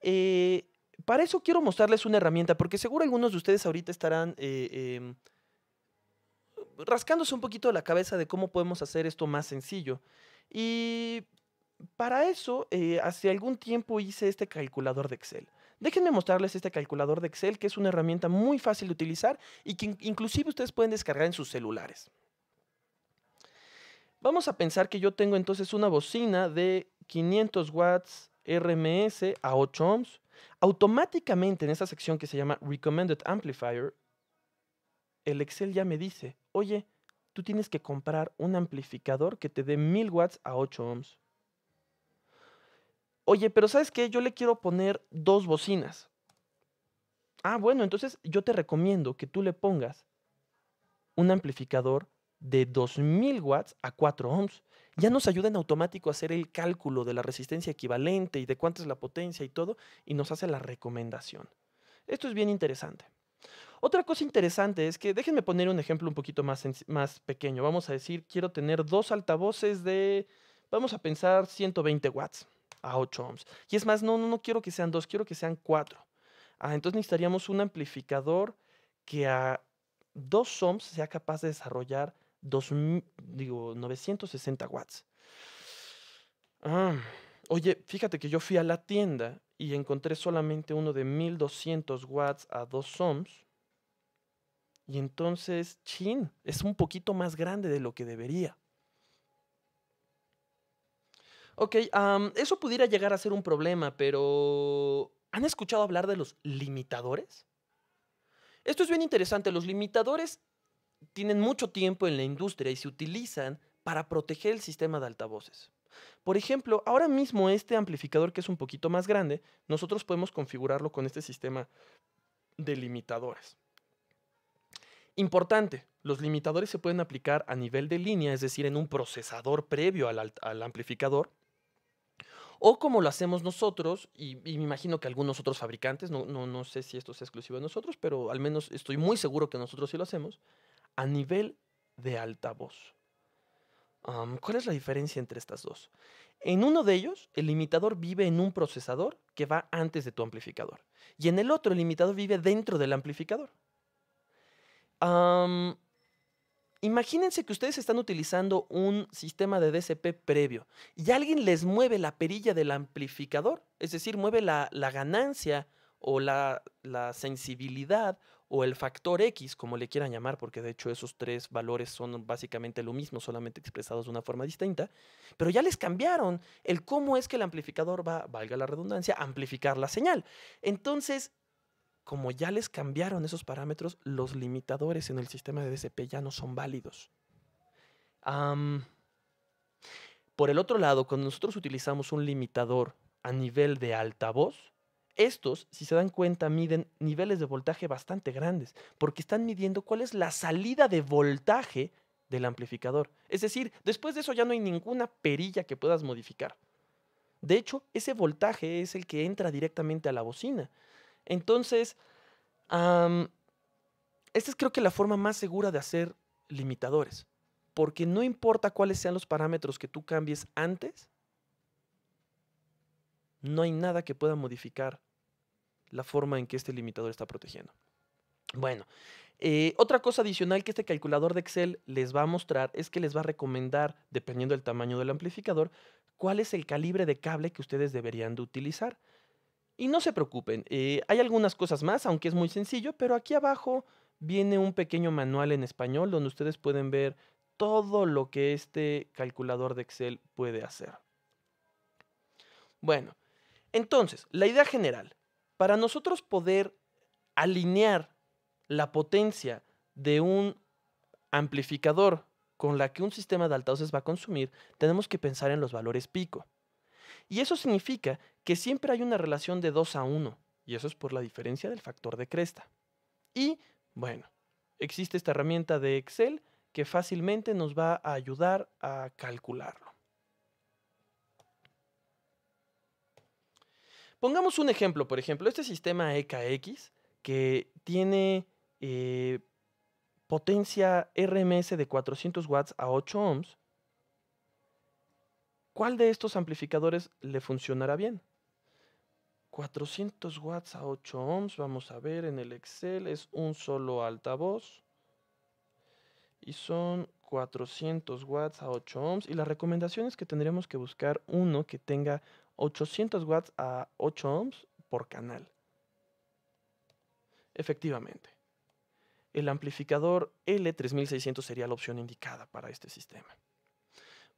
Eh, para eso quiero mostrarles una herramienta, porque seguro algunos de ustedes ahorita estarán eh, em, rascándose un poquito la cabeza de cómo podemos hacer esto más sencillo. Y para eso, eh, hace algún tiempo hice este calculador de Excel. Déjenme mostrarles este calculador de Excel, que es una herramienta muy fácil de utilizar y que inclusive ustedes pueden descargar en sus celulares. Vamos a pensar que yo tengo entonces una bocina de 500 watts RMS a 8 ohms. Automáticamente en esa sección que se llama Recommended Amplifier, el Excel ya me dice, oye, tú tienes que comprar un amplificador que te dé 1000 watts a 8 ohms. Oye, pero ¿sabes qué? Yo le quiero poner dos bocinas. Ah, bueno, entonces yo te recomiendo que tú le pongas un amplificador de 2000 watts a 4 ohms. Ya nos ayuda en automático a hacer el cálculo de la resistencia equivalente y de cuánta es la potencia y todo, y nos hace la recomendación. Esto es bien interesante. Otra cosa interesante es que, déjenme poner un ejemplo un poquito más, más pequeño. Vamos a decir, quiero tener dos altavoces de, vamos a pensar, 120 watts a 8 ohms. Y es más, no, no, no quiero que sean dos, quiero que sean cuatro. Ah, entonces necesitaríamos un amplificador que a 2 ohms sea capaz de desarrollar digo, 960 watts. Ah, oye, fíjate que yo fui a la tienda y encontré solamente uno de 1200 watts a 2 ohms. Y entonces, chin, es un poquito más grande de lo que debería. Ok, eso pudiera llegar a ser un problema, pero ¿han escuchado hablar de los limitadores? Esto es bien interesante. Los limitadores tienen mucho tiempo en la industria y se utilizan para proteger el sistema de altavoces. Por ejemplo, ahora mismo este amplificador que es un poquito más grande, nosotros podemos configurarlo con este sistema de limitadores. Importante, los limitadores se pueden aplicar a nivel de línea, es decir, en un procesador previo al, amplificador, o como lo hacemos nosotros, y, y, me imagino que algunos otros fabricantes, no, no, no sé si esto es exclusivo de nosotros, pero al menos estoy muy seguro que nosotros sí lo hacemos, a nivel de altavoz. ¿Cuál es la diferencia entre estas dos? En uno de ellos, el limitador vive en un procesador que va antes de tu amplificador. Y en el otro, el limitador vive dentro del amplificador. imagínense que ustedes están utilizando un sistema de DSP previo y alguien les mueve la perilla del amplificador, es decir, mueve la, ganancia o la, la sensibilidad o el factor X, como le quieran llamar, porque de hecho esos tres valores son básicamente lo mismo, solamente expresados de una forma distinta, pero ya les cambiaron el cómo es que el amplificador va, valga la redundancia, amplificar la señal. Entonces, como ya les cambiaron esos parámetros, los limitadores en el sistema de DCP ya no son válidos. por el otro lado, cuando nosotros utilizamos un limitador a nivel de altavoz, estos, si se dan cuenta, miden niveles de voltaje bastante grandes, porque están midiendo cuál es la salida de voltaje del amplificador. Es decir, después de eso ya no hay ninguna perilla que puedas modificar. De hecho, ese voltaje es el que entra directamente a la bocina. Entonces, esta es creo que la forma más segura de hacer limitadores, porque no importa cuáles sean los parámetros que tú cambies antes, no hay nada que pueda modificar la forma en que este limitador está protegiendo. Bueno, eh, otra cosa adicional que este calculador de Excel les va a mostrar es que les va a recomendar, dependiendo del tamaño del amplificador, cuál es el calibre de cable que ustedes deberían de utilizar. Y no se preocupen, eh, hay algunas cosas más, aunque es muy sencillo, pero aquí abajo viene un pequeño manual en español donde ustedes pueden ver todo lo que este calculador de Excel puede hacer. Bueno, entonces, la idea general, para nosotros poder alinear la potencia de un amplificador con la que un sistema de altavoces va a consumir, tenemos que pensar en los valores pico. Y eso significa que siempre hay una relación de 2 a 1, y eso es por la diferencia del factor de cresta. Y, bueno, existe esta herramienta de Excel que fácilmente nos va a ayudar a calcularlo. Pongamos un ejemplo, por ejemplo, este sistema EKX que tiene eh, potencia RMS de 400 watts a 8 ohms, ¿cuál de estos amplificadores le funcionará bien? 400 watts a 8 ohms, vamos a ver en el Excel, es un solo altavoz y son 400 watts a 8 ohms y la recomendación es que tendríamos que buscar uno que tenga 800 watts a 8 ohms por canal. Efectivamente, el amplificador L3600 sería la opción indicada para este sistema.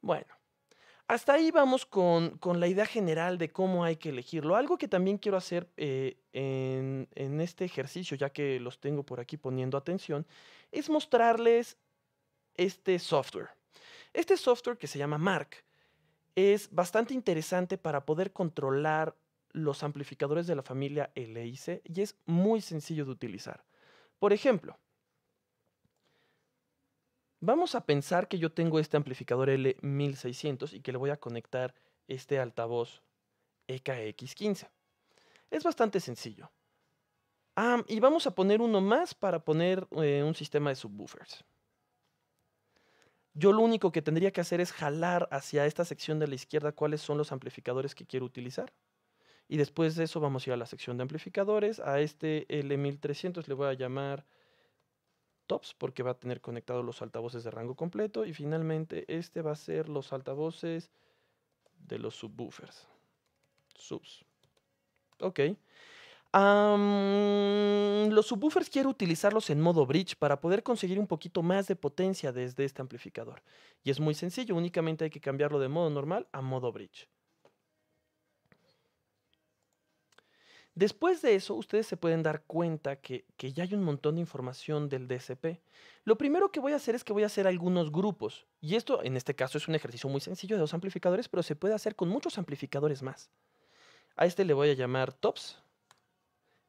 Bueno, hasta ahí vamos con, la idea general de cómo hay que elegirlo. Algo que también quiero hacer eh, en, en, este ejercicio, ya que los tengo por aquí poniendo atención, es mostrarles este software. Este software que se llama Mark es bastante interesante para poder controlar los amplificadores de la familia LIC y es muy sencillo de utilizar. Por ejemplo, vamos a pensar que yo tengo este amplificador L1600 y que le voy a conectar este altavoz EKX15. Es bastante sencillo. Ah, y vamos a poner uno más para poner eh, un sistema de subwoofers. Yo lo único que tendría que hacer es jalar hacia esta sección de la izquierda cuáles son los amplificadores que quiero utilizar. Y después de eso vamos a ir a la sección de amplificadores. A este L1300 le voy a llamar tops porque va a tener conectados los altavoces de rango completo. Y finalmente este va a ser los altavoces de los subwoofers. Subs. Ok los subwoofers quiero utilizarlos en modo bridge para poder conseguir un poquito más de potencia desde este amplificador. Y es muy sencillo, únicamente hay que cambiarlo de modo normal a modo bridge. Después de eso, ustedes se pueden dar cuenta que, que ya hay un montón de información del DSP. Lo primero que voy a hacer es que voy a hacer algunos grupos. Y esto, en este caso, es un ejercicio muy sencillo de dos amplificadores, pero se puede hacer con muchos amplificadores más. A este le voy a llamar tops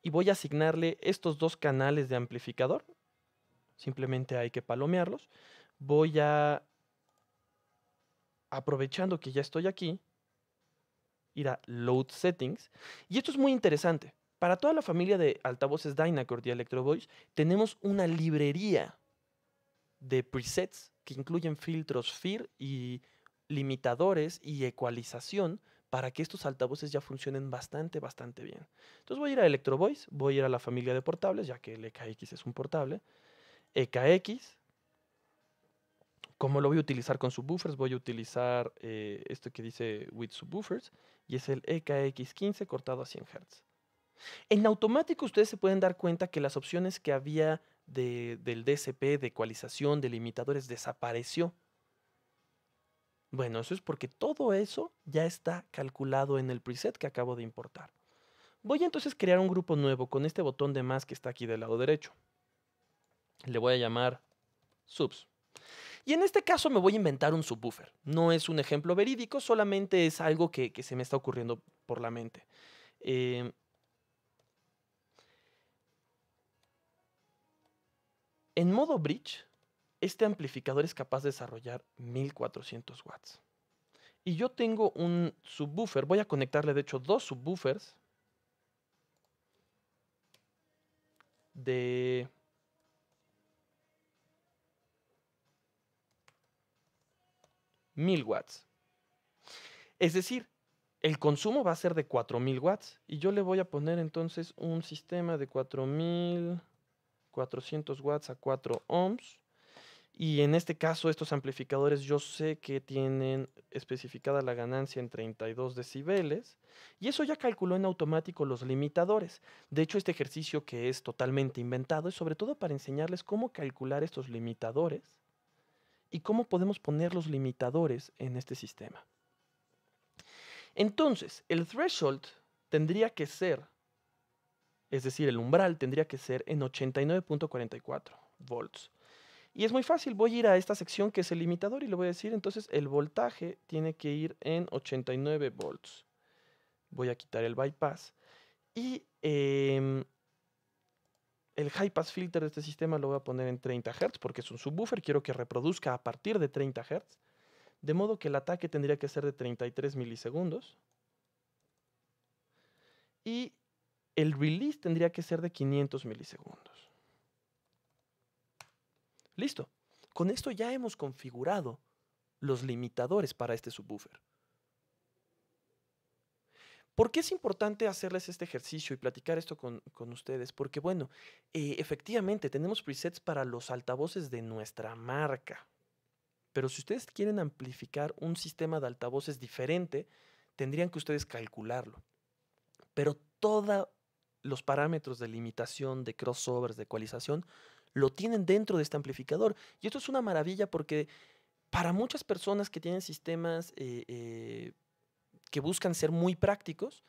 y voy a asignarle estos dos canales de amplificador. Simplemente hay que palomearlos. Voy a, aprovechando que ya estoy aquí, ir a Load Settings. Y esto es muy interesante. Para toda la familia de altavoces Dynacord y Electro Voice, tenemos una librería de presets que incluyen filtros FIR y limitadores y ecualización para que estos altavoces ya funcionen bastante, bastante bien. Entonces voy a ir a Electro Voice, voy a ir a la familia de portables, ya que el EKX es un portable. EKX, ¿cómo lo voy a utilizar con subwoofers, voy a utilizar eh, esto que dice with subwoofers, y es el EKX15 cortado a 100 Hz. En automático ustedes se pueden dar cuenta que las opciones que había del DCP, de ecualización, de limitadores, desapareció. Bueno, eso es porque todo eso ya está calculado en el preset que acabo de importar. Voy entonces a crear un grupo nuevo con este botón de más que está aquí del lado derecho. Le voy a llamar subs. Y en este caso me voy a inventar un subwoofer. No es un ejemplo verídico, solamente es algo que, se me está ocurriendo por la mente. Em, en modo bridge, este amplificador es capaz de desarrollar 1400 watts. Y yo tengo un subwoofer, voy a conectarle de hecho dos subwoofers de 1,000 watts. Es decir, el consumo va a ser de 4000 watts y yo le voy a poner entonces un sistema de 4400 watts a 4 ohms y en este caso, estos amplificadores yo sé que tienen especificada la ganancia en 32 decibeles y eso ya calculó en automático los limitadores. De hecho, este ejercicio que es totalmente inventado es sobre todo para enseñarles cómo calcular estos limitadores y cómo podemos poner los limitadores en este sistema. Entonces, el threshold tendría que ser, es decir, el umbral tendría que ser en 89.44 volts. Y es muy fácil, voy a ir a esta sección que es el limitador y le voy a decir, entonces el voltaje tiene que ir en 89 volts. Voy a quitar el bypass. Y em, el high pass filter de este sistema lo voy a poner en 30 Hz porque es un subwoofer, quiero que reproduzca a partir de 30 Hz. De modo que el ataque tendría que ser de 33 milisegundos. Y el release tendría que ser de 500 milisegundos. Listo. Con esto ya hemos configurado los limitadores para este subwoofer. ¿Por qué es importante hacerles este ejercicio y platicar esto con, ustedes? Porque, bueno, eh, efectivamente tenemos presets para los altavoces de nuestra marca. Pero si ustedes quieren amplificar un sistema de altavoces diferente, tendrían que ustedes calcularlo. Pero todos los parámetros de limitación, de crossovers, de ecualización, lo tienen dentro de este amplificador. Y esto es una maravilla porque para muchas personas que tienen sistemas eh, eh, que buscan ser muy prácticos,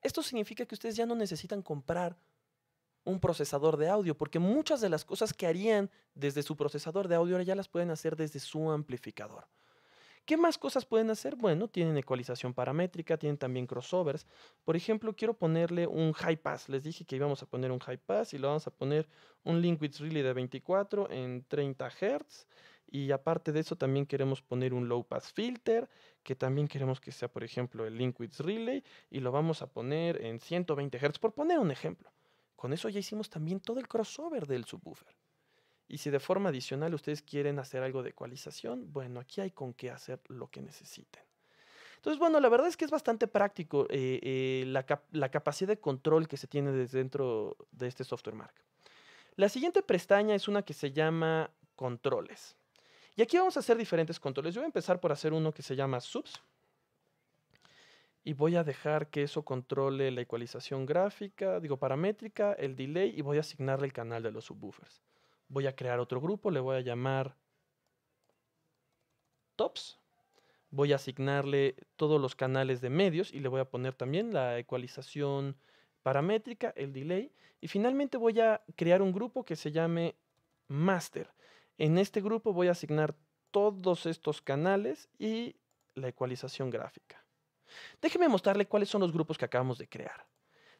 esto significa que ustedes ya no necesitan comprar un procesador de audio, porque muchas de las cosas que harían desde su procesador de audio ahora ya las pueden hacer desde su amplificador. ¿Qué más cosas pueden hacer? Bueno, tienen ecualización paramétrica, tienen también crossovers. Por ejemplo, quiero ponerle un high pass. Les dije que íbamos a poner un high pass y lo vamos a poner un Linkwitz Relay de 24 en 30 Hz. Y aparte de eso, también queremos poner un low pass filter, que también queremos que sea, por ejemplo, el Linkwitz Relay, y lo vamos a poner en 120 Hz, por poner un ejemplo. Con eso ya hicimos también todo el crossover del subwoofer. Y si de forma adicional ustedes quieren hacer algo de ecualización, bueno, aquí hay con qué hacer lo que necesiten. Entonces, bueno, la verdad es que es bastante práctico eh, eh, la, capacidad de control que se tiene desde dentro de este software mark. La siguiente pestaña es una que se llama controles. Y aquí vamos a hacer diferentes controles. Yo voy a empezar por hacer uno que se llama subs. Y voy a dejar que eso controle la ecualización gráfica, digo paramétrica, el delay y voy a asignarle el canal de los subwoofers. Voy a crear otro grupo, le voy a llamar Tops. Voy a asignarle todos los canales de medios y le voy a poner también la ecualización paramétrica, el delay. Y finalmente voy a crear un grupo que se llame Master. En este grupo voy a asignar todos estos canales y la ecualización gráfica. Déjeme mostrarle cuáles son los grupos que acabamos de crear.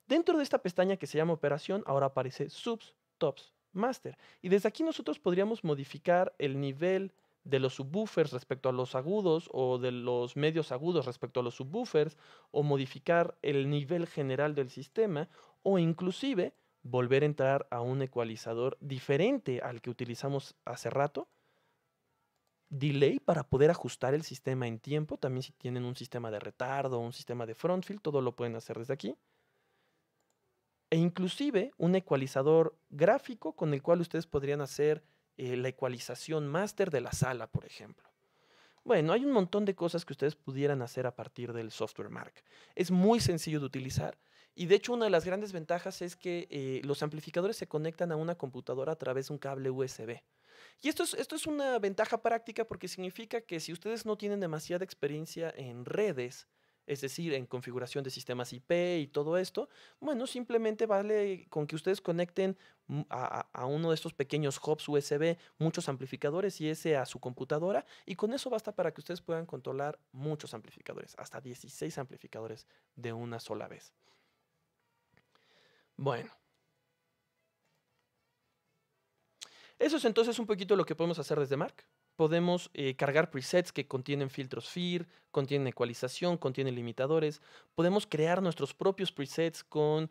Dentro de esta pestaña que se llama operación, ahora aparece subs, tops Master Y desde aquí nosotros podríamos modificar el nivel de los subwoofers respecto a los agudos o de los medios agudos respecto a los subwoofers o modificar el nivel general del sistema o inclusive volver a entrar a un ecualizador diferente al que utilizamos hace rato. Delay para poder ajustar el sistema en tiempo, también si tienen un sistema de retardo, un sistema de frontfield, todo lo pueden hacer desde aquí e inclusive un ecualizador gráfico con el cual ustedes podrían hacer eh, la ecualización máster de la sala, por ejemplo. Bueno, hay un montón de cosas que ustedes pudieran hacer a partir del software Mark. Es muy sencillo de utilizar y de hecho una de las grandes ventajas es que eh, los amplificadores se conectan a una computadora a través de un cable USB. Y esto es, esto es una ventaja práctica porque significa que si ustedes no tienen demasiada experiencia en redes, es decir, en configuración de sistemas IP y todo esto, bueno, simplemente vale con que ustedes conecten mm, a, uno de estos pequeños hubs USB, muchos amplificadores y ese a su computadora, y con eso basta para que ustedes puedan controlar muchos amplificadores, hasta 16 amplificadores de una sola vez. Bueno. Eso es entonces un poquito lo que podemos hacer desde Mark podemos eh, cargar presets que contienen filtros FIR, contienen ecualización, contienen limitadores. Podemos crear nuestros propios presets con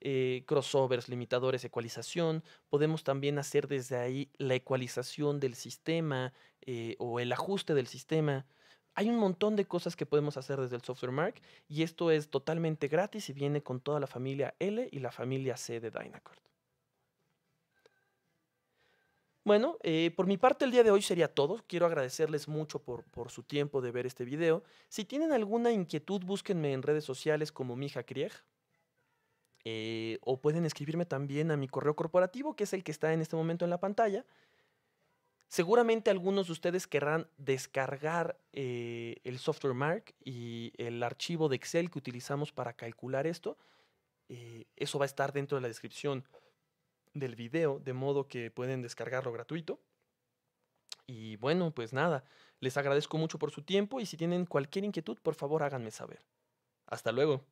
eh, crossovers, limitadores, ecualización. Podemos también hacer desde ahí la ecualización del sistema eh, o el ajuste del sistema. Hay un montón de cosas que podemos hacer desde el software Mark y esto es totalmente gratis y viene con toda la familia L y la familia C de Dynacord. Bueno, eh, por mi parte el día de hoy sería todo. Quiero agradecerles mucho por, su tiempo de ver este video. Si tienen alguna inquietud, búsquenme en redes sociales como Mija Krieg. Eh, o pueden escribirme también a mi correo corporativo, que es el que está en este momento en la pantalla. Seguramente algunos de ustedes querrán descargar eh, el software Mark y el archivo de Excel que utilizamos para calcular esto. eso va a estar dentro de la descripción del video, de modo que pueden descargarlo gratuito. Y bueno, pues nada, les agradezco mucho por su tiempo y si tienen cualquier inquietud, por favor háganme saber. Hasta luego.